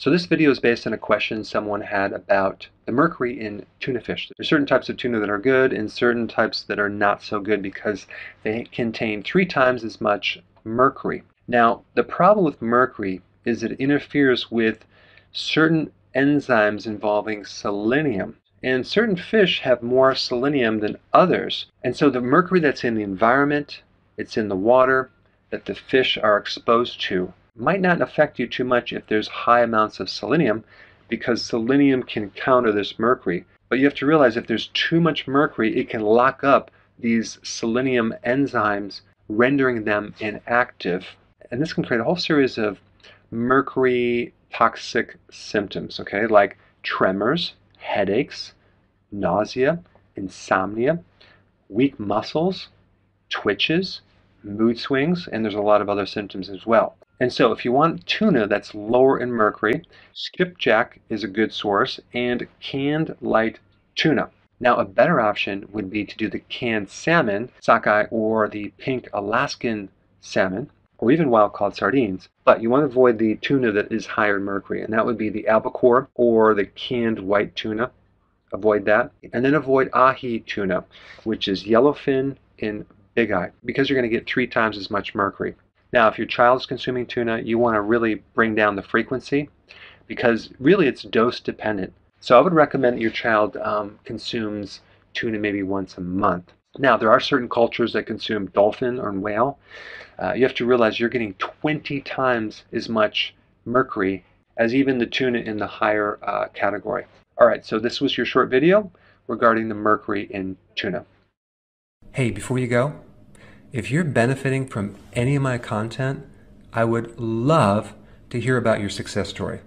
So this video is based on a question someone had about the mercury in tuna fish. There are certain types of tuna that are good and certain types that are not so good because they contain three times as much mercury. Now, the problem with mercury is it interferes with certain enzymes involving selenium. And certain fish have more selenium than others. And so the mercury that's in the environment, it's in the water, that the fish are exposed to might not affect you too much if there's high amounts of selenium because selenium can counter this mercury. But you have to realize if there's too much mercury, it can lock up these selenium enzymes, rendering them inactive. And this can create a whole series of mercury toxic symptoms, okay, like tremors, headaches, nausea, insomnia, weak muscles, twitches, mood swings, and there's a lot of other symptoms as well. And so if you want tuna that's lower in mercury, skipjack is a good source and canned light tuna. Now a better option would be to do the canned salmon, sockeye, or the pink Alaskan salmon, or even wild caught sardines, but you want to avoid the tuna that is higher in mercury, and that would be the albacore or the canned white tuna. Avoid that. And then avoid ahi tuna, which is yellowfin and big eye, because you're going to get three times as much mercury. Now, if your child is consuming tuna, you want to really bring down the frequency because really it's dose dependent. So I would recommend that your child um, consumes tuna maybe once a month. Now, there are certain cultures that consume dolphin or whale. Uh, you have to realize you're getting 20 times as much mercury as even the tuna in the higher uh, category. All right, so this was your short video regarding the mercury in tuna. Hey, before you go, if you're benefiting from any of my content, I would love to hear about your success story.